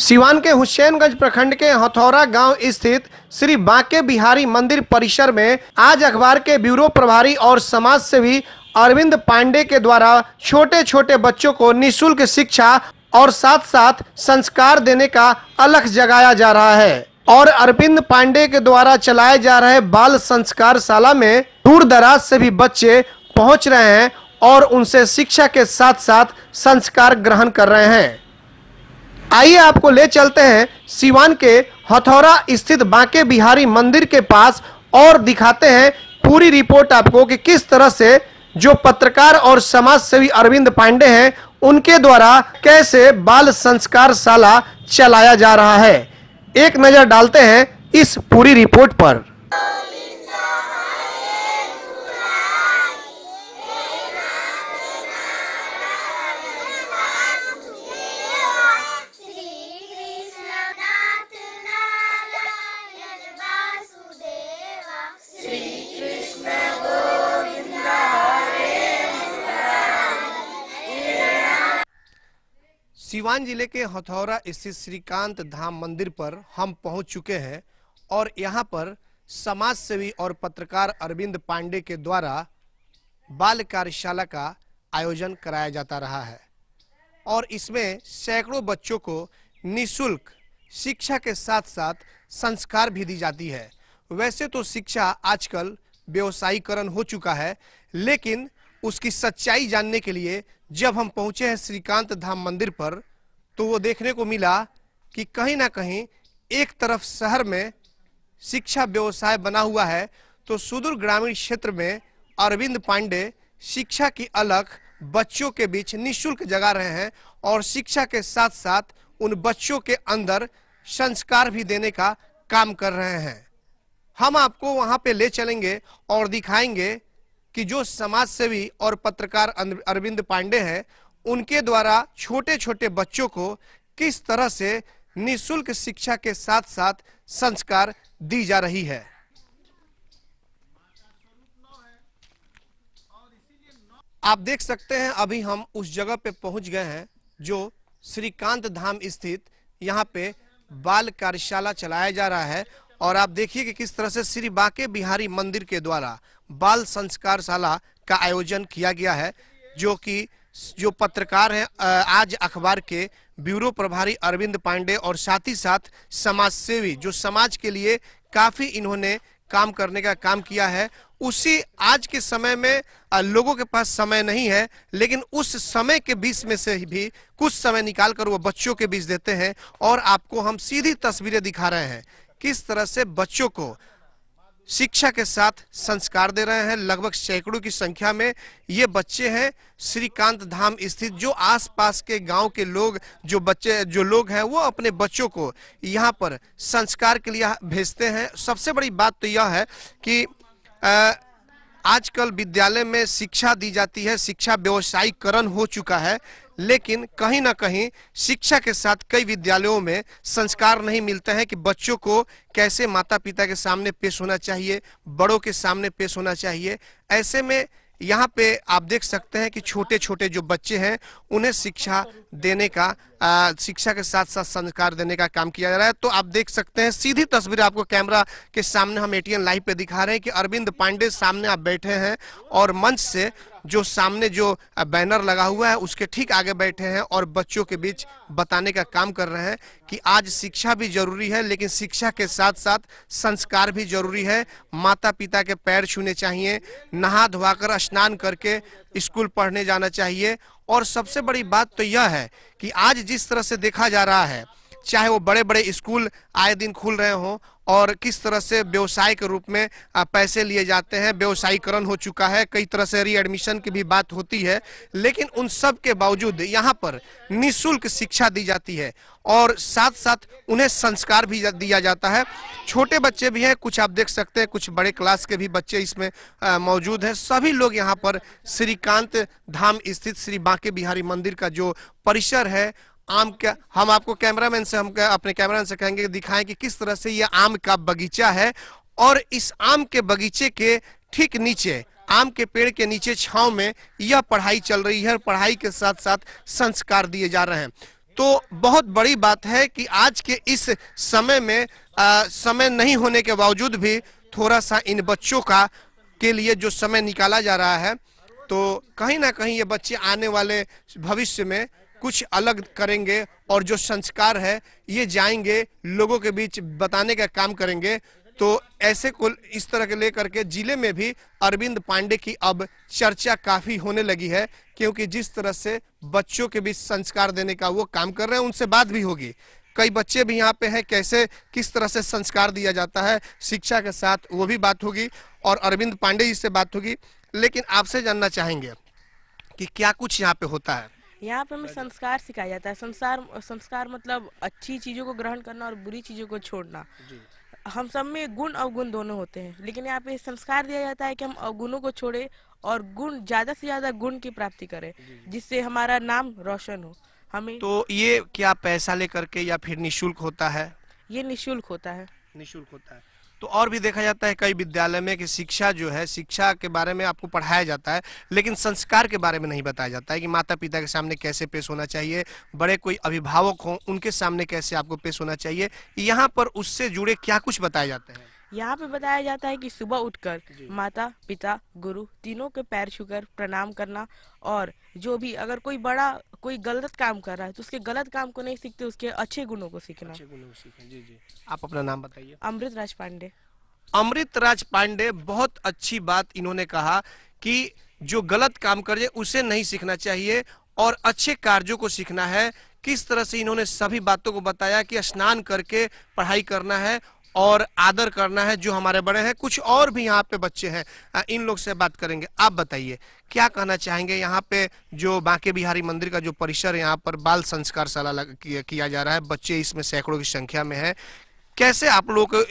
सिवान के हुसैनगंज प्रखंड के हथौरा गांव स्थित श्री बांके बिहारी मंदिर परिसर में आज अखबार के ब्यूरो प्रभारी और समाज सेवी अरविंद पांडे के द्वारा छोटे छोटे बच्चों को निशुल्क शिक्षा और साथ साथ संस्कार देने का अलख जगाया जा रहा है और अरविंद पांडे के द्वारा चलाए जा रहे बाल संस्कार शाला में दूर दराज से भी बच्चे पहुँच रहे हैं और उनसे शिक्षा के साथ साथ संस्कार ग्रहण कर रहे हैं आइए आपको ले चलते हैं सिवान के हथौरा स्थित बांके बिहारी मंदिर के पास और दिखाते हैं पूरी रिपोर्ट आपको कि किस तरह से जो पत्रकार और समाज सेवी अरविंद पांडे हैं उनके द्वारा कैसे बाल संस्कार शाला चलाया जा रहा है एक नजर डालते हैं इस पूरी रिपोर्ट पर सिवान जिले के हथौरा स्थित श्रीकांत धाम मंदिर पर हम पहुंच चुके हैं और यहां पर समाज सेवी और पत्रकार अरविंद पांडे के द्वारा बाल कार्यशाला का आयोजन कराया जाता रहा है और इसमें सैकड़ों बच्चों को निशुल्क शिक्षा के साथ साथ संस्कार भी दी जाती है वैसे तो शिक्षा आजकल व्यवसायीकरण हो चुका है लेकिन उसकी सच्चाई जानने के लिए जब हम पहुंचे हैं श्रीकांत धाम मंदिर पर तो वो देखने को मिला कि कहीं ना कहीं एक तरफ शहर में शिक्षा व्यवसाय बना हुआ है तो सुदूर ग्रामीण क्षेत्र में अरविंद पांडे शिक्षा की अलख बच्चों के बीच निशुल्क जगा रहे हैं और शिक्षा के साथ साथ उन बच्चों के अंदर संस्कार भी देने का काम कर रहे हैं हम आपको वहां पे ले चलेंगे और दिखाएंगे कि जो समाज सेवी और पत्रकार अरविंद पांडे हैं उनके द्वारा छोटे छोटे बच्चों को किस तरह से निशुल्क शिक्षा के साथ साथ संस्कार दी जा रही है आप देख सकते हैं अभी हम उस जगह पे पहुंच गए हैं जो श्रीकांत धाम स्थित यहाँ पे बाल कार्यशाला चलाया जा रहा है और आप देखिए कि किस तरह से श्री बाके बिहारी मंदिर के द्वारा बाल संस्कार शाला का आयोजन किया गया है जो कि जो पत्रकार हैं आज अखबार के ब्यूरो प्रभारी अरविंद पांडे और साथ ही साथ समाज सेवी जो समाज के लिए काफी इन्होंने काम करने का काम किया है उसी आज के समय में लोगों के पास समय नहीं है लेकिन उस समय के बीच में से भी कुछ समय निकाल कर वो बच्चों के बीच देते हैं और आपको हम सीधी तस्वीरें दिखा रहे हैं किस तरह से बच्चों को शिक्षा के साथ संस्कार दे रहे हैं लगभग सैकड़ों की संख्या में ये बच्चे हैं श्रीकांत धाम स्थित जो आसपास के गांव के लोग जो बच्चे जो लोग हैं वो अपने बच्चों को यहाँ पर संस्कार के लिए भेजते हैं सबसे बड़ी बात तो यह है कि आ, आजकल विद्यालय में शिक्षा दी जाती है शिक्षा व्यवसायीकरण हो चुका है लेकिन कहीं ना कहीं शिक्षा के साथ कई विद्यालयों में संस्कार नहीं मिलते हैं कि बच्चों को कैसे माता पिता के सामने पेश होना चाहिए बड़ों के सामने पेश होना चाहिए ऐसे में यहाँ पे आप देख सकते हैं कि छोटे छोटे जो बच्चे हैं उन्हें शिक्षा देने का आ, शिक्षा के साथ साथ संस्कार देने का काम किया जा रहा है तो आप देख सकते हैं सीधी तस्वीर आपको कैमरा के सामने हम एटीएन लाइव पे दिखा रहे हैं कि अरविंद पांडे सामने आप बैठे हैं और मंच से जो सामने जो बैनर लगा हुआ है उसके ठीक आगे बैठे हैं और बच्चों के बीच बताने का काम कर रहे हैं कि आज शिक्षा भी जरूरी है लेकिन शिक्षा के साथ साथ संस्कार भी जरूरी है माता पिता के पैर छूने चाहिए नहा धोकर स्नान करके स्कूल पढ़ने जाना चाहिए और सबसे बड़ी बात तो यह है कि आज जिस तरह से देखा जा रहा है चाहे वो बड़े बड़े स्कूल आए दिन खुल रहे हों और किस तरह से व्यवसाय के रूप में पैसे लिए जाते हैं व्यवसायीकरण हो चुका है कई तरह से रीएडमिशन की भी बात होती है लेकिन उन सब के बावजूद यहाँ पर निःशुल्क शिक्षा दी जाती है और साथ साथ उन्हें संस्कार भी दिया जाता है छोटे बच्चे भी हैं कुछ आप देख सकते हैं कुछ बड़े क्लास के भी बच्चे इसमें मौजूद हैं सभी लोग यहाँ पर श्रीकांत धाम स्थित श्री बांके बिहारी मंदिर का जो परिसर है आम का हम आपको कैमरामैन से हम अपने कैमरामैन से कहेंगे दिखाएं कि किस तरह से यह आम का बगीचा है और इस आम के बगीचे के ठीक नीचे आम के पेड़ के नीचे छाव में यह पढ़ाई चल रही है पढ़ाई के साथ साथ संस्कार दिए जा रहे हैं तो बहुत बड़ी बात है कि आज के इस समय में आ, समय नहीं होने के बावजूद भी थोड़ा सा इन बच्चों का के लिए जो समय निकाला जा रहा है तो कहीं ना कहीं ये बच्चे आने वाले भविष्य में कुछ अलग करेंगे और जो संस्कार है ये जाएंगे लोगों के बीच बताने का काम करेंगे तो ऐसे को इस तरह के लेकर के जिले में भी अरविंद पांडे की अब चर्चा काफी होने लगी है क्योंकि जिस तरह से बच्चों के बीच संस्कार देने का वो काम कर रहे हैं उनसे बात भी होगी कई बच्चे भी यहाँ पे हैं कैसे किस तरह से संस्कार दिया जाता है शिक्षा के साथ वो भी बात होगी और अरविंद पांडे जी से बात होगी लेकिन आपसे जानना चाहेंगे कि क्या कुछ यहाँ पे होता है यहाँ पे हमें संस्कार सिखाया जाता है संस्कार संस्कार मतलब अच्छी चीज़ों को ग्रहण करना और बुरी चीज़ों को छोड़ना हम सब में गुण अवगुण दोनों होते हैं लेकिन यहाँ पे संस्कार दिया जाता है कि हम अवगुणों को छोड़े और गुण ज़्यादा से ज़्यादा गुण की प्राप्ति करें जिससे हमारा नाम रोशन हो हमें तो ये क्या पैसा लेकर के या फिर निःशुल्क होता है ये निःशुल्क होता है निःशुल्क होता है तो और भी देखा जाता है कई विद्यालय में कि शिक्षा जो है शिक्षा के बारे में आपको पढ़ाया जाता है लेकिन संस्कार के बारे में नहीं बताया जाता है कि माता पिता के सामने कैसे पेश होना चाहिए बड़े कोई अभिभावक हों उनके सामने कैसे आपको पेश होना चाहिए यहाँ पर उससे जुड़े क्या कुछ बताए जाते हैं यहाँ पे बताया जाता है कि सुबह उठकर माता पिता गुरु तीनों के पैर छूकर प्रणाम करना और जो भी अगर कोई बड़ा कोई गलत काम कर रहा है तो उसके गलत काम को नहीं सीखते उसके अच्छे गुणों को सीखना अच्छे गुणों को सीखना जी जी आप अपना नाम बताइए अमृत राज पांडे अमृत राज पांडे बहुत अच्छी बात इन्होंने कहा कि जो गलत काम कर उसे नहीं सीखना चाहिए और अच्छे कार्यो को सीखना है किस तरह से इन्होंने सभी बातों को बताया कि स्नान करके पढ़ाई करना है और आदर करना है जो हमारे बड़े हैं कुछ और भी यहाँ पे बच्चे हैं इन लोग से बात करेंगे आप बताइए क्या कहना चाहेंगे यहाँ पे जो बांके बिहारी मंदिर का जो परिसर यहाँ पर बाल संस्कार शाला किया जा रहा है बच्चे इसमें सैकड़ों की संख्या में है कैसे आप लोग को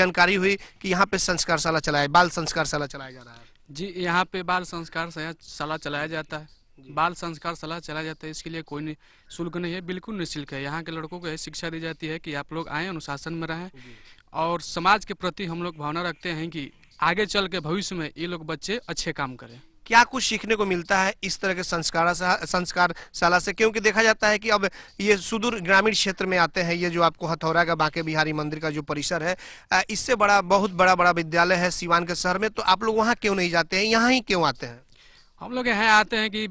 जानकारी हुई कि यहाँ पे संस्कार शाला चलाया बाल संस्कार शाला चलाया जा रहा है जी यहाँ पे बाल संस्कार शाला चलाया जाता है बाल संस्कार सलाह चला जाता है इसके लिए कोई शुल्क नहीं है बिल्कुल निःशुल्क है यहाँ के लड़कों को शिक्षा दी जाती है कि आप लोग आए अनुशासन में रहें और समाज के प्रति हम लोग भावना रखते हैं कि आगे चल के भविष्य में ये लोग बच्चे अच्छे काम करें क्या कुछ सीखने को मिलता है इस तरह के संस्कार संस्कार शाला से क्योंकि देखा जाता है कि अब ये सुदूर ग्रामीण क्षेत्र में आते हैं ये जो आपको हथौरा का बांके बिहारी मंदिर का जो परिसर है इससे बड़ा बहुत बड़ा बड़ा विद्यालय है सिवान के शहर में तो आप लोग वहाँ क्यों नहीं जाते हैं यहाँ ही क्यों आते हैं हम लोग यहाँ आते हैं कि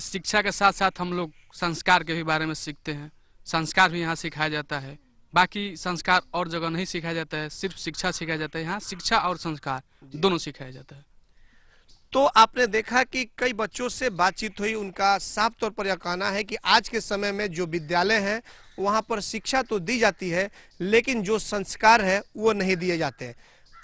शिक्षा के साथ साथ हम लोग संस्कार के भी बारे में सीखते हैं संस्कार भी यहाँ सिखाया जाता है बाकी संस्कार और जगह नहीं सिखाया जाता है सिर्फ शिक्षा सिखाया जाता है यहाँ शिक्षा और संस्कार दोनों सिखाया जाता है तो आपने देखा कि कई बच्चों से बातचीत हुई उनका साफ तौर पर यह कहना है कि आज के समय में जो विद्यालय हैं वहाँ पर शिक्षा तो दी जाती है लेकिन जो संस्कार है वो नहीं दिए जाते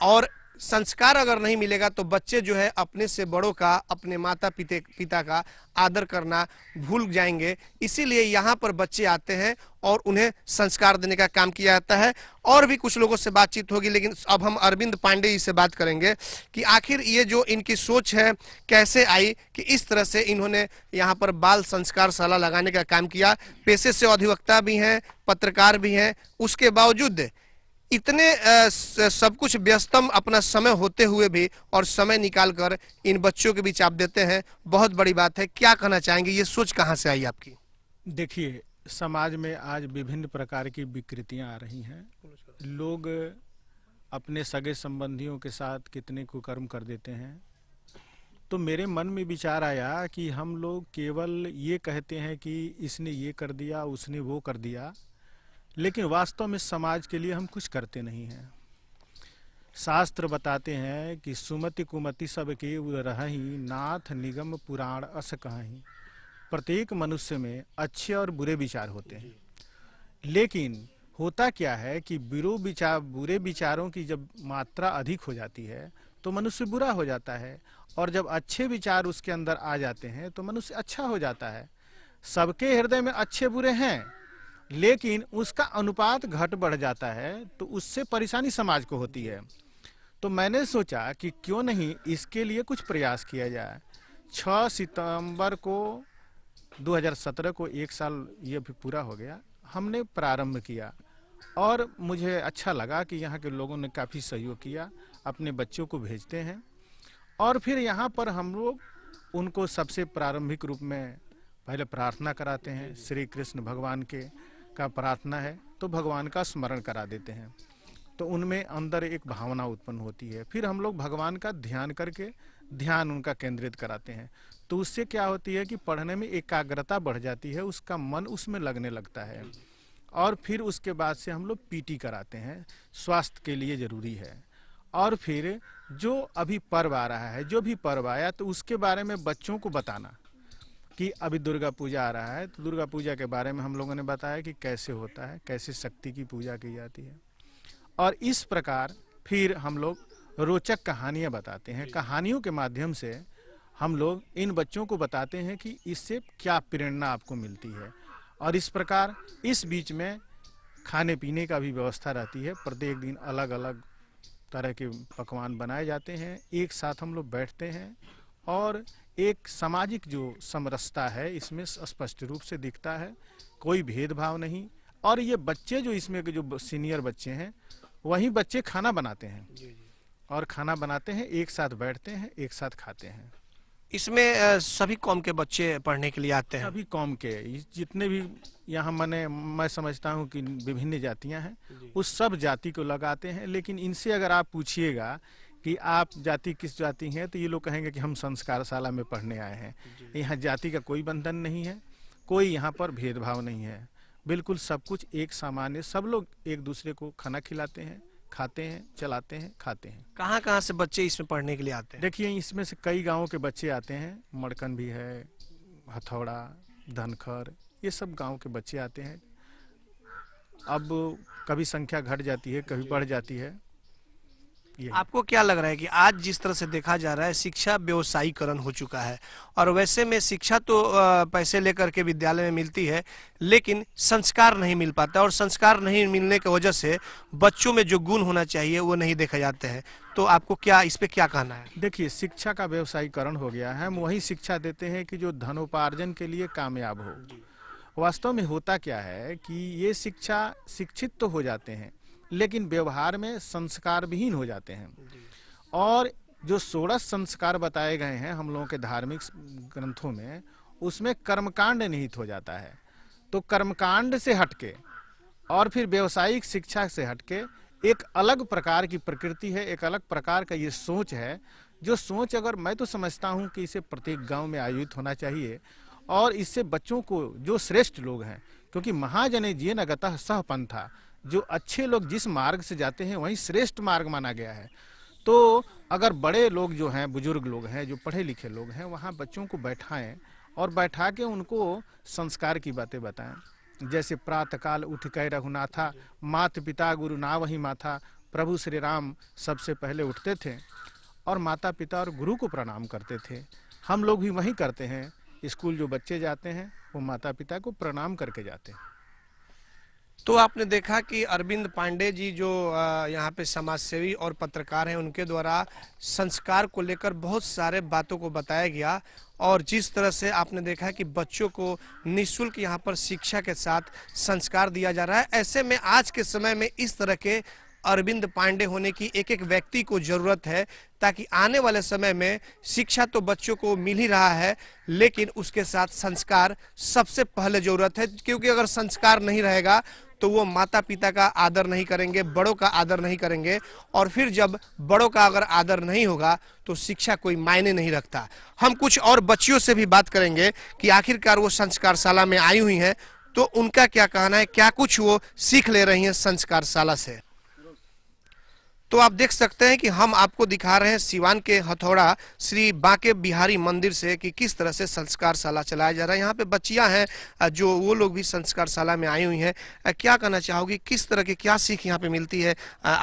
और संस्कार अगर नहीं मिलेगा तो बच्चे जो है अपने से बड़ों का अपने माता पिता पिता का आदर करना भूल जाएंगे इसीलिए यहाँ पर बच्चे आते हैं और उन्हें संस्कार देने का काम किया जाता है और भी कुछ लोगों से बातचीत होगी लेकिन अब हम अरविंद पांडे जी से बात करेंगे कि आखिर ये जो इनकी सोच है कैसे आई कि इस तरह से इन्होंने यहाँ पर बाल संस्कार शाला लगाने का काम किया पेशे से अधिवक्ता भी हैं पत्रकार भी हैं उसके बावजूद इतने सब कुछ व्यस्तम अपना समय होते हुए भी और समय निकाल कर इन बच्चों के बीच आप देते हैं बहुत बड़ी बात है क्या कहना चाहेंगे ये सोच कहाँ से आई आपकी देखिए समाज में आज विभिन्न प्रकार की विकृतियाँ आ रही हैं लोग अपने सगे संबंधियों के साथ कितने कुकर्म कर देते हैं तो मेरे मन में विचार आया कि हम लोग केवल ये कहते हैं कि इसने ये कर दिया उसने वो कर दिया लेकिन वास्तव में समाज के लिए हम कुछ करते नहीं हैं शास्त्र बताते हैं कि सुमति कुमति सब के उदरही नाथ निगम पुराण अस कहीं प्रत्येक मनुष्य में अच्छे और बुरे विचार होते हैं लेकिन होता क्या है कि बुरो विचार बुरे विचारों की जब मात्रा अधिक हो जाती है तो मनुष्य बुरा हो जाता है और जब अच्छे विचार उसके अंदर आ जाते हैं तो मनुष्य अच्छा हो जाता है सबके हृदय में अच्छे बुरे हैं लेकिन उसका अनुपात घट बढ़ जाता है तो उससे परेशानी समाज को होती है तो मैंने सोचा कि क्यों नहीं इसके लिए कुछ प्रयास किया जाए 6 सितंबर को 2017 को एक साल ये भी पूरा हो गया हमने प्रारंभ किया और मुझे अच्छा लगा कि यहाँ के लोगों ने काफ़ी सहयोग किया अपने बच्चों को भेजते हैं और फिर यहाँ पर हम लोग उनको सबसे प्रारंभिक रूप में पहले प्रार्थना कराते हैं श्री कृष्ण भगवान के का प्रार्थना है तो भगवान का स्मरण करा देते हैं तो उनमें अंदर एक भावना उत्पन्न होती है फिर हम लोग भगवान का ध्यान करके ध्यान उनका केंद्रित कराते हैं तो उससे क्या होती है कि पढ़ने में एकाग्रता बढ़ जाती है उसका मन उसमें लगने लगता है और फिर उसके बाद से हम लोग पीटी कराते हैं स्वास्थ्य के लिए ज़रूरी है और फिर जो अभी पर्व आ रहा है जो भी पर्व आया तो उसके बारे में बच्चों को बताना कि अभी दुर्गा पूजा आ रहा है तो दुर्गा पूजा के बारे में हम लोगों ने बताया कि कैसे होता है कैसे शक्ति की पूजा की जाती है और इस प्रकार फिर हम लोग रोचक कहानियाँ बताते हैं कहानियों के माध्यम से हम लोग इन बच्चों को बताते हैं कि इससे क्या प्रेरणा आपको मिलती है और इस प्रकार इस बीच में खाने पीने का भी व्यवस्था रहती है प्रत्येक दिन अलग अलग तरह के पकवान बनाए जाते हैं एक साथ हम लोग बैठते हैं और एक सामाजिक जो समरसता है इसमें स्पष्ट रूप से दिखता है कोई भेदभाव नहीं और ये बच्चे जो इसमें के जो सीनियर बच्चे हैं वही बच्चे खाना बनाते हैं और खाना बनाते हैं एक साथ बैठते हैं एक साथ खाते हैं इसमें सभी कौम के बच्चे पढ़ने के लिए आते हैं सभी कौम के जितने भी यहाँ मैंने मैं समझता हूँ कि विभिन्न जातियाँ हैं उस सब जाति को लगाते हैं लेकिन इनसे अगर आप पूछिएगा कि आप जाति किस जाति हैं तो ये लोग कहेंगे कि हम संस्कारशाला में पढ़ने आए हैं यहाँ जाति का कोई बंधन नहीं है कोई यहाँ पर भेदभाव नहीं है बिल्कुल सब कुछ एक सामान्य सब लोग एक दूसरे को खाना खिलाते हैं खाते हैं चलाते हैं खाते हैं कहाँ कहाँ से बच्चे इसमें पढ़ने के लिए आते हैं देखिए इसमें से कई गाँव के बच्चे आते हैं मड़कन भी है हथौड़ा धनखर ये सब गाँव के बच्चे आते हैं अब कभी संख्या घट जाती है कभी बढ़ जाती है आपको क्या लग रहा है कि आज जिस तरह से देखा जा रहा है शिक्षा व्यवसायीकरण हो चुका है और वैसे में शिक्षा तो पैसे लेकर के विद्यालय में मिलती है लेकिन संस्कार नहीं मिल पाता और संस्कार नहीं मिलने की वजह से बच्चों में जो गुण होना चाहिए वो नहीं देखे जाते हैं तो आपको क्या इस पर क्या कहना है देखिए शिक्षा का व्यवसायीकरण हो गया है हम वही शिक्षा देते हैं कि जो धनोपार्जन के लिए कामयाब हो वास्तव में होता क्या है कि ये शिक्षा शिक्षित तो हो जाते हैं लेकिन व्यवहार में संस्कार विहीन हो जाते हैं और जो सोलह संस्कार बताए गए हैं हम लोगों के धार्मिक ग्रंथों में उसमें कर्मकांड निहित हो जाता है तो कर्मकांड से हटके और फिर व्यवसायिक शिक्षा से हटके एक अलग प्रकार की प्रकृति है एक अलग प्रकार का ये सोच है जो सोच अगर मैं तो समझता हूँ कि इसे प्रत्येक गांव में आयोजित होना चाहिए और इससे बच्चों को जो श्रेष्ठ लोग हैं क्योंकि महाजने जीन अगत सह पंथा जो अच्छे लोग जिस मार्ग से जाते हैं वही श्रेष्ठ मार्ग माना गया है तो अगर बड़े लोग जो हैं बुजुर्ग लोग हैं जो पढ़े लिखे लोग हैं वहाँ बच्चों को बैठाएं और बैठा के उनको संस्कार की बातें बताएं जैसे प्रातकाल उठ कह रघुनाथा मात पिता गुरु ना वही माथा प्रभु श्री राम सबसे पहले उठते थे और माता पिता और गुरु को प्रणाम करते थे हम लोग भी वही करते हैं स्कूल जो बच्चे जाते हैं वो माता पिता को प्रणाम करके जाते हैं तो आपने देखा कि अरविंद पांडे जी जो यहाँ पे समाज सेवी और पत्रकार हैं उनके द्वारा संस्कार को लेकर बहुत सारे बातों को बताया गया और जिस तरह से आपने देखा कि बच्चों को निशुल्क यहाँ पर शिक्षा के साथ संस्कार दिया जा रहा है ऐसे में आज के समय में इस तरह के अरविंद पांडे होने की एक एक व्यक्ति को जरूरत है ताकि आने वाले समय में शिक्षा तो बच्चों को मिल ही रहा है लेकिन उसके साथ संस्कार सबसे पहले जरूरत है क्योंकि अगर संस्कार नहीं रहेगा तो वो माता पिता का आदर नहीं करेंगे बड़ों का आदर नहीं करेंगे और फिर जब बड़ों का अगर आदर नहीं होगा तो शिक्षा कोई मायने नहीं रखता हम कुछ और बच्चियों से भी बात करेंगे कि आखिरकार वो संस्कारशाला में आई हुई हैं तो उनका क्या कहना है क्या कुछ वो सीख ले रही हैं संस्कारशाला से तो आप देख सकते हैं कि हम आपको दिखा रहे हैं सिवान के हथौड़ा श्री बांके बिहारी मंदिर से कि किस तरह से संस्कार शाला चलाया जा रहा है यहाँ पे बच्चियां हैं जो वो लोग भी संस्कार शाला में आई हुई हैं क्या कहना चाहोगी किस तरह की क्या सीख यहाँ पे मिलती है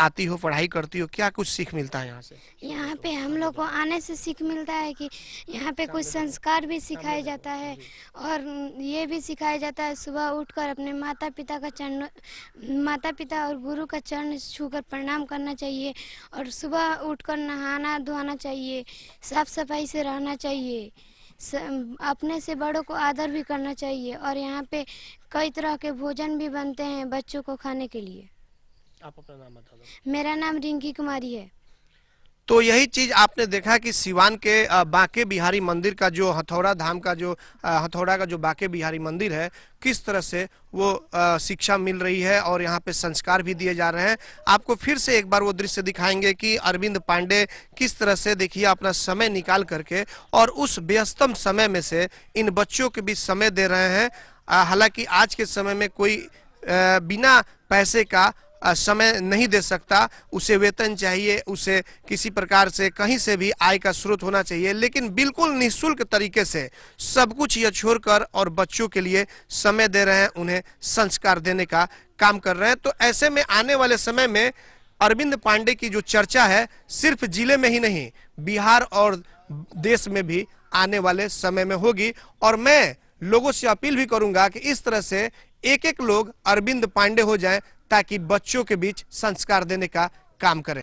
आती हो पढ़ाई करती हो क्या कुछ सीख मिलता है यहाँ से यहाँ पे हम लोग को आने से सीख मिलता है कि यहाँ पे कुछ संस्कार भी सिखाया जाता है और ये भी सिखाया जाता है सुबह उठ अपने माता पिता का चरण माता पिता और गुरु का चरण छू प्रणाम करना चाहिए चाहिए और सुबह उठकर नहाना धोना चाहिए साफ सफाई से रहना चाहिए अपने से बड़ों को आदर भी करना चाहिए और यहाँ पे कई तरह के भोजन भी बनते हैं बच्चों को खाने के लिए आप अपना नाम बता दो मेरा नाम रिंकी कुमारी है तो यही चीज आपने देखा कि सिवान के बांके बिहारी मंदिर का जो हथौड़ा धाम का जो हथौड़ा का जो बांके बिहारी मंदिर है किस तरह से वो शिक्षा मिल रही है और यहाँ पे संस्कार भी दिए जा रहे हैं आपको फिर से एक बार वो दृश्य दिखाएंगे कि अरविंद पांडे किस तरह से देखिए अपना समय निकाल करके और उस व्यस्तम समय में से इन बच्चों के भी समय दे रहे हैं हालांकि आज के समय में कोई बिना पैसे का समय नहीं दे सकता उसे वेतन चाहिए उसे किसी प्रकार से कहीं से भी आय का स्रोत होना चाहिए लेकिन बिल्कुल निःशुल्क तरीके से सब कुछ यह छोड़कर और बच्चों के लिए समय दे रहे हैं उन्हें संस्कार देने का काम कर रहे हैं तो ऐसे में आने वाले समय में अरविंद पांडे की जो चर्चा है सिर्फ जिले में ही नहीं बिहार और देश में भी आने वाले समय में होगी और मैं लोगों से अपील भी करूंगा कि इस तरह से एक एक लोग अरविंद पांडे हो जाएं ताकि बच्चों के बीच संस्कार देने का काम करें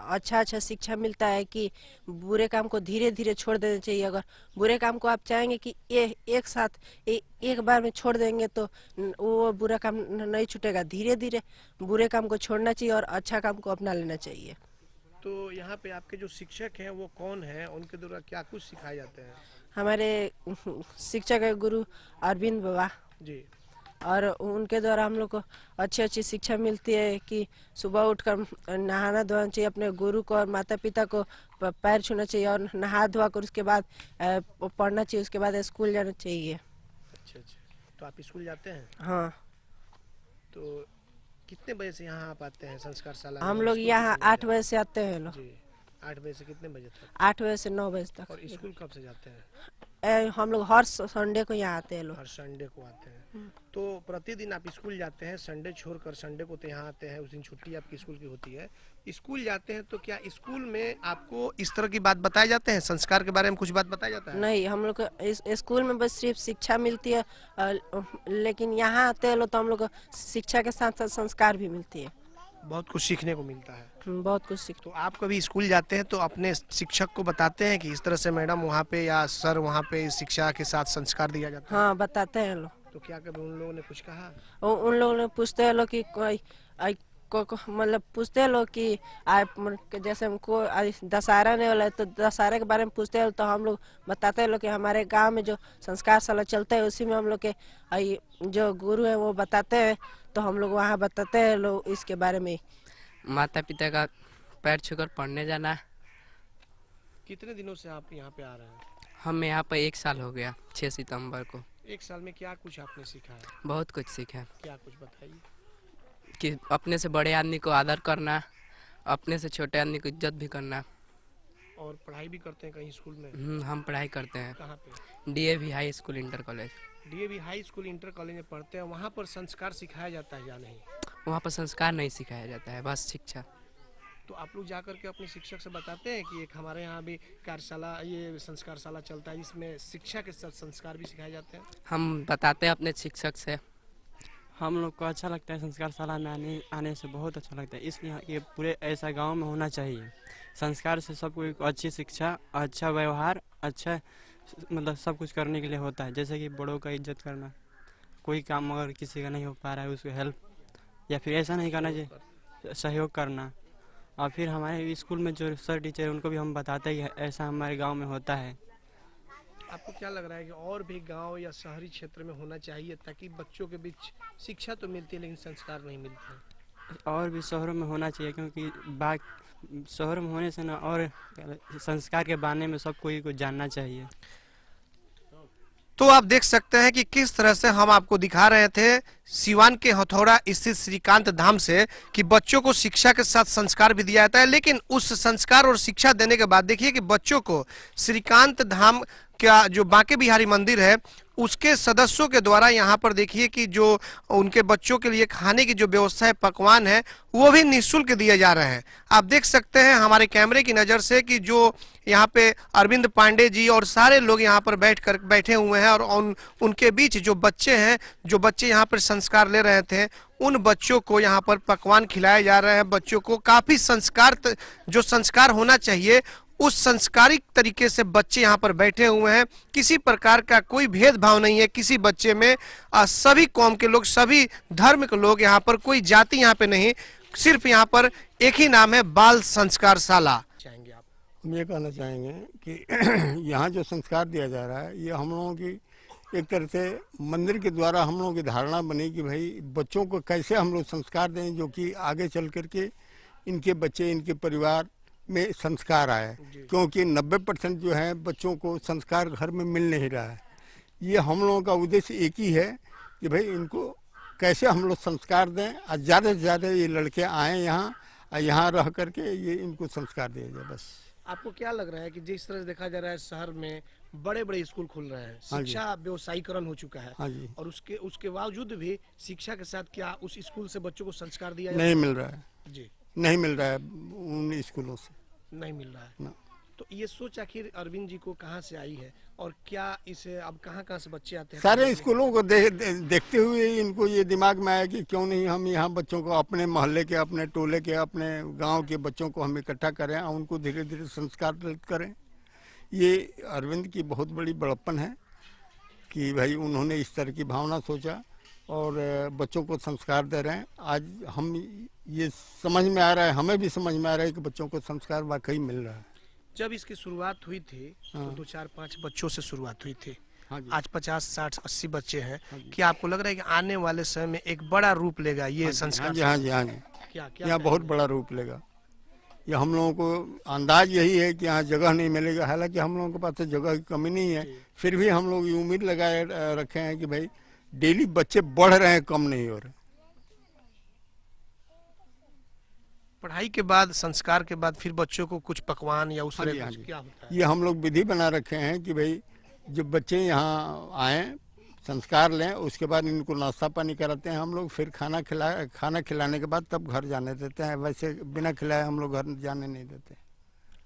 अच्छा अच्छा शिक्षा मिलता है कि बुरे काम को धीरे धीरे छोड़ देना चाहिए अगर बुरे काम को आप चाहेंगे कि ए, एक साथ ए, एक बार में छोड़ देंगे तो वो बुरा काम नहीं छूटेगा धीरे धीरे बुरे काम को छोड़ना चाहिए और अच्छा काम को अपना लेना चाहिए तो यहाँ पे आपके जो शिक्षक हैं वो कौन हैं उनके द्वारा क्या कुछ सिखाए जाते हैं हमारे शिक्षक है गुरु अरविंद बाबा जी और उनके द्वारा हम लोग को अच्छी अच्छी शिक्षा मिलती है कि सुबह उठकर नहाना धोना चाहिए अपने गुरु को और माता पिता को पैर छूना चाहिए और नहा धोवा कर उसके बाद पढ़ना चाहिए उसके बाद स्कूल जाना चाहिए अच्छा अच्छा तो आप स्कूल जाते हैं हाँ तो कितने बजे से यहाँ आप आते हैं संस्कार शाला हम लोग यहाँ आठ बजे से आते हैं लोग आठ बजे से कितने बजे तक आठ बजे से नौ बजे तक और स्कूल कब से जाते हैं हम लोग हर संडे को यहाँ आते हैं लोग हर संडे को आते हैं हम्म। तो प्रतिदिन आप स्कूल जाते हैं संडे छोड़कर संडे को तो यहाँ आते हैं उस दिन छुट्टी आपकी स्कूल की होती है स्कूल जाते हैं तो क्या स्कूल में आपको इस तरह की बात बताए जाते हैं संस्कार के बारे में कुछ बात बताया जाता है नहीं हम लोग स्कूल में बस सिर्फ शिक्षा मिलती है लेकिन यहाँ आते हैं लोग तो हम लोग को शिक्षा के साथ साथ संस्कार भी मिलती है बहुत कुछ सीखने को मिलता है हम्म, बहुत कुछ सीख तो आप कभी स्कूल जाते हैं तो अपने शिक्षक को बताते हैं कि इस तरह से मैडम वहाँ पे या सर वहाँ पे शिक्षा के साथ संस्कार दिया जाता है हाँ बताते हैं लोग तो क्या कभी उन लोगों ने कुछ कहा उन लोगों ने पूछते हैं लोग की कोई मतलब पूछते हैं लोग की आप मतलब जैसे हमको दशहरा नहीं वाला तो दशहरा के बारे में पूछते हैं तो हम लोग बताते हैं लोग कि हमारे गांव में जो संस्कार सला चलता है उसी में हम लोग के जो गुरु है वो बताते हैं तो हम लोग वहाँ बताते हैं लोग इसके बारे में माता पिता का पैर छूकर पढ़ने जाना कितने दिनों से आप यहाँ पे आ रहे हैं हम यहाँ पर एक साल हो गया छः सितंबर को एक साल में क्या कुछ आपने सीखा है बहुत कुछ सीखा है क्या कुछ बताइए कि अपने से बड़े आदमी को आदर करना अपने से छोटे आदमी को इज्जत भी करना और पढ़ाई भी करते हैं कहीं स्कूल में हम्म, हम पढ़ाई करते हैं कहाँ पे D high school inter college DAV high school inter college में पढ़ते हैं वहाँ पर संस्कार सिखाया जाता है या नहीं वहाँ पर संस्कार नहीं सिखाया जाता है बस शिक्षा तो आप लोग जा के अपने शिक्षक से बताते हैं कि एक हमारे यहाँ भी कार्यशाला ये संस्कारशाला चलता है इसमें शिक्षा के साथ संस्कार भी सिखाए जाते हैं हम बताते हैं अपने शिक्षक से हम लोग को अच्छा लगता है संस्कारशाला में आने आने से बहुत अच्छा लगता है इसलिए ये पूरे ऐसा गाँव में होना चाहिए संस्कार से सबको अच्छी शिक्षा अच्छा व्यवहार अच्छा मतलब सब कुछ करने के लिए होता है जैसे कि बड़ों का इज्जत करना कोई काम अगर किसी का नहीं हो पा रहा है उसको हेल्प या फिर ऐसा नहीं करना चाहिए सहयोग करना और फिर हमारे स्कूल में जो सर टीचर हैं उनको भी हम बताते कि ऐसा हमारे गांव में होता है आपको क्या लग रहा है कि और भी गांव या शहरी क्षेत्र में होना चाहिए ताकि बच्चों के बीच शिक्षा तो मिलती है लेकिन संस्कार नहीं मिलते और भी शहरों में होना चाहिए क्योंकि बाग शहर में होने से ना और संस्कार के बारे में सब कोई को जानना चाहिए तो आप देख सकते हैं कि किस तरह से हम आपको दिखा रहे थे सिवान के हथौड़ा स्थित श्रीकांत धाम से कि बच्चों को शिक्षा के साथ संस्कार भी दिया जाता है लेकिन उस संस्कार और शिक्षा देने के बाद देखिए कि बच्चों को श्रीकांत धाम का जो बांके बिहारी मंदिर है उसके सदस्यों के द्वारा यहाँ पर देखिए कि जो उनके बच्चों के लिए खाने की जो व्यवस्था है पकवान है वो भी निःशुल्क दिए जा रहे हैं आप देख सकते हैं हमारे कैमरे की नज़र से कि जो यहाँ पे अरविंद पांडे जी और सारे लोग यहाँ पर बैठ कर बैठे हुए हैं और उन उनके बीच जो बच्चे हैं जो बच्चे यहाँ पर संस्कार ले रहे थे उन बच्चों को यहाँ पर पकवान खिलाए जा रहे हैं बच्चों को काफ़ी संस्कार जो संस्कार होना चाहिए उस संस्कारिक तरीके से बच्चे यहाँ पर बैठे हुए हैं किसी प्रकार का कोई भेदभाव नहीं है किसी बच्चे में आ, सभी कौम के लोग सभी धर्म के लोग यहाँ पर कोई जाति यहाँ पे नहीं सिर्फ यहाँ पर एक ही नाम है बाल संस्कार शाला चाहेंगे आप हम ये कहना चाहेंगे कि यहाँ जो संस्कार दिया जा रहा है ये हम लोगों की एक तरह से मंदिर के द्वारा हम लोगों की धारणा बनी कि भाई बच्चों को कैसे हम लोग संस्कार दें जो कि आगे चल करके इनके बच्चे इनके परिवार में संस्कार आए क्योंकि 90 परसेंट जो है बच्चों को संस्कार घर में मिल नहीं रहा है ये हम लोगों का उद्देश्य एक ही है कि भाई इनको कैसे हम लोग संस्कार दें और ज़्यादा से ज़्यादा ये लड़के आए यहाँ और यहाँ रह करके ये इनको संस्कार दिया जाए बस आपको क्या लग रहा है कि जिस तरह से देखा जा रहा है शहर में बड़े बड़े स्कूल खुल रहे हैं हाँ शिक्षा व्यवसायीकरण हो चुका है हाँ और उसके उसके बावजूद भी शिक्षा के साथ क्या उस स्कूल से बच्चों को संस्कार दिया नहीं मिल रहा है जी नहीं मिल रहा है उन स्कूलों से नहीं मिल रहा है ना तो ये सोच आखिर अरविंद जी को कहाँ से आई है और क्या इसे अब कहाँ कहाँ से बच्चे आते हैं सारे स्कूलों को दे, दे, देखते हुए इनको ये दिमाग में आया कि क्यों नहीं हम यहाँ बच्चों को अपने मोहल्ले के अपने टोले के अपने गांव के बच्चों को हम इकट्ठा करें और उनको धीरे धीरे संस्कार करें ये अरविंद की बहुत बड़ी बड़प्पन है कि भाई उन्होंने इस तरह की भावना सोचा और बच्चों को संस्कार दे रहे हैं आज हम ये समझ में आ रहा है हमें भी समझ में आ रहा है कि बच्चों को संस्कार वाकई मिल रहा है जब इसकी शुरुआत हुई थी तो हाँ। तो दो चार पाँच बच्चों से शुरुआत हुई थी हाँ आज पचास साठ अस्सी बच्चे हैं हाँ क्या आपको लग रहा है कि आने वाले समय में एक बड़ा रूप लेगा ये हाँ संस्कार हाँ, हाँ जी हाँ जी यहाँ बहुत बड़ा रूप लेगा ये हम लोगों को अंदाज यही है कि यहाँ जगह नहीं मिलेगा हालांकि हम लोगों के पास तो जगह की कमी नहीं है फिर भी हम लोग ये उम्मीद लगाए रखे हैं कि भाई डेली बच्चे बढ़ रहे हैं कम नहीं हो रहे पढ़ाई के बाद संस्कार के बाद फिर बच्चों को कुछ पकवान या उस हाँ हाँ क्या होता है ये हम लोग विधि बना रखे हैं कि भाई जब बच्चे यहाँ आए संस्कार लें उसके बाद इनको नाश्ता पानी कराते हैं हम लोग फिर खाना खिला खाना खिलाने के बाद तब घर जाने देते हैं वैसे बिना खिलाए हम लोग घर जाने नहीं देते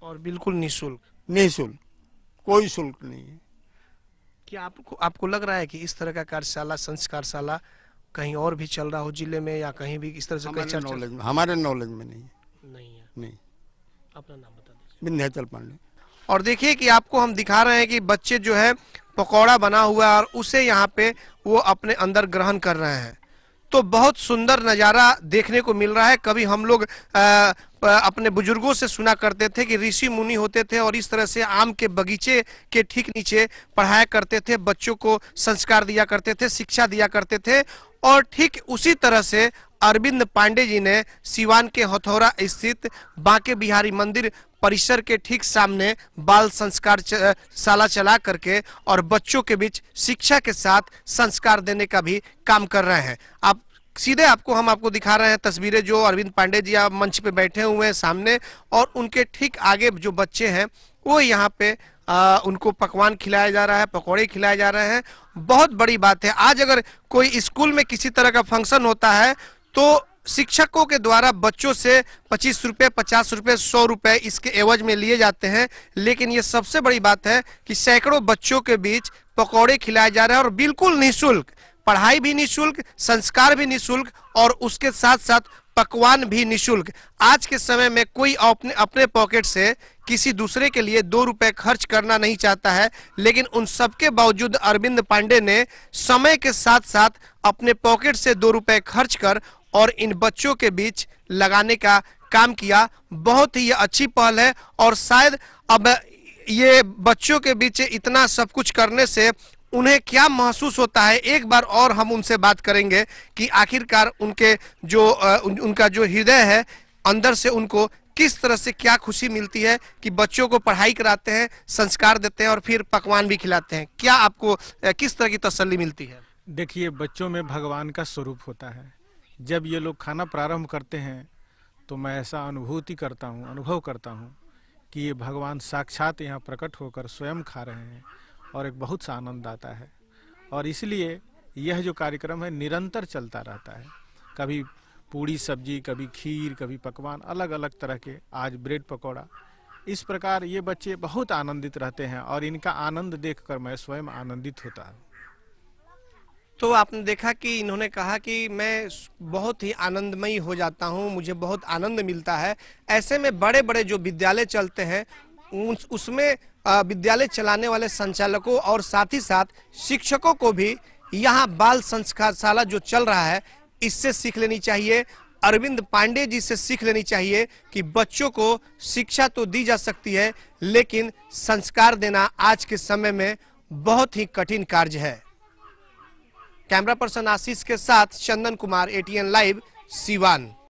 और बिल्कुल निःशुल्क निःशुल्क कोई शुल्क नहीं है क्या आपको आपको लग रहा है कि इस तरह का कार्यशाला संस्कारशाला कहीं और भी चल रहा हो जिले में या कहीं भी इस तरह से हमारे नॉलेज में हमारे नॉलेज में नहीं है नहीं है नहीं अपना नाम बता दीजिए विंध्याचल पांडे और देखिए कि आपको हम दिखा रहे हैं कि बच्चे जो है पकौड़ा बना हुआ है और उसे यहाँ पे वो अपने अंदर ग्रहण कर रहे हैं तो बहुत सुंदर नज़ारा देखने को मिल रहा है कभी हम लोग आ, अपने बुजुर्गों से सुना करते थे कि ऋषि मुनि होते थे और इस तरह से आम के बगीचे के ठीक नीचे पढ़ाया करते थे बच्चों को संस्कार दिया करते थे शिक्षा दिया करते थे और ठीक उसी तरह से अरविंद पांडे जी ने सिवान के हथौरा स्थित बांके बिहारी मंदिर परिसर के ठीक सामने बाल संस्कार शाला चला करके और बच्चों के बीच शिक्षा के साथ संस्कार देने का भी काम कर रहे हैं आप सीधे आपको हम आपको दिखा रहे हैं तस्वीरें जो अरविंद पांडे जी आप मंच पे बैठे हुए हैं सामने और उनके ठीक आगे जो बच्चे हैं वो यहाँ पे आ, उनको पकवान खिलाया जा रहा है पकौड़े खिलाए जा रहे हैं बहुत बड़ी बात है आज अगर कोई स्कूल में किसी तरह का फंक्शन होता है तो शिक्षकों के द्वारा बच्चों से पच्चीस रुपये पचास रुपये सौ रुपये इसके एवज में लिए जाते हैं लेकिन ये सबसे बड़ी बात है कि सैकड़ों बच्चों के बीच पकौड़े खिलाए जा रहे हैं और बिल्कुल निःशुल्क पढ़ाई भी निःशुल्क संस्कार भी निःशुल्क और उसके साथ साथ पकवान भी निःशुल्क आज के समय में कोई अपने अपने पॉकेट से किसी दूसरे के लिए दो रुपए खर्च करना नहीं चाहता है लेकिन उन सबके बावजूद अरविंद पांडे ने समय के साथ साथ अपने पॉकेट से दो रुपए खर्च कर और इन बच्चों के बीच लगाने का काम किया बहुत ही अच्छी पहल है और शायद अब ये बच्चों के बीच इतना सब कुछ करने से उन्हें क्या महसूस होता है एक बार और हम उनसे बात करेंगे कि आखिरकार उनके जो उनका जो हृदय है अंदर से उनको किस तरह से क्या खुशी मिलती है कि बच्चों को पढ़ाई कराते हैं संस्कार देते हैं और फिर पकवान भी खिलाते हैं क्या आपको किस तरह की तसल्ली मिलती है देखिए बच्चों में भगवान का स्वरूप होता है जब ये लोग खाना प्रारंभ करते हैं तो मैं ऐसा अनुभूति करता हूँ अनुभव करता हूँ कि ये भगवान साक्षात यहाँ प्रकट होकर स्वयं खा रहे हैं और एक बहुत सा आनंद आता है और इसलिए यह जो कार्यक्रम है निरंतर चलता रहता है कभी पूड़ी सब्जी कभी खीर कभी पकवान अलग अलग तरह के आज ब्रेड पकौड़ा इस प्रकार ये बच्चे बहुत आनंदित रहते हैं और इनका आनंद देखकर मैं स्वयं आनंदित होता हूँ तो आपने देखा कि इन्होंने कहा कि मैं बहुत ही आनंदमयी हो जाता हूँ मुझे बहुत आनंद मिलता है ऐसे में बड़े बड़े जो विद्यालय चलते हैं उस, उसमें विद्यालय चलाने वाले संचालकों और साथ ही साथ शिक्षकों को भी यहाँ बाल संस्कारशाला जो चल रहा है इससे सीख लेनी चाहिए अरविंद पांडे जी से सीख लेनी चाहिए कि बच्चों को शिक्षा तो दी जा सकती है लेकिन संस्कार देना आज के समय में बहुत ही कठिन कार्य है कैमरा पर्सन आशीष के साथ चंदन कुमार एटीएन लाइव सीवान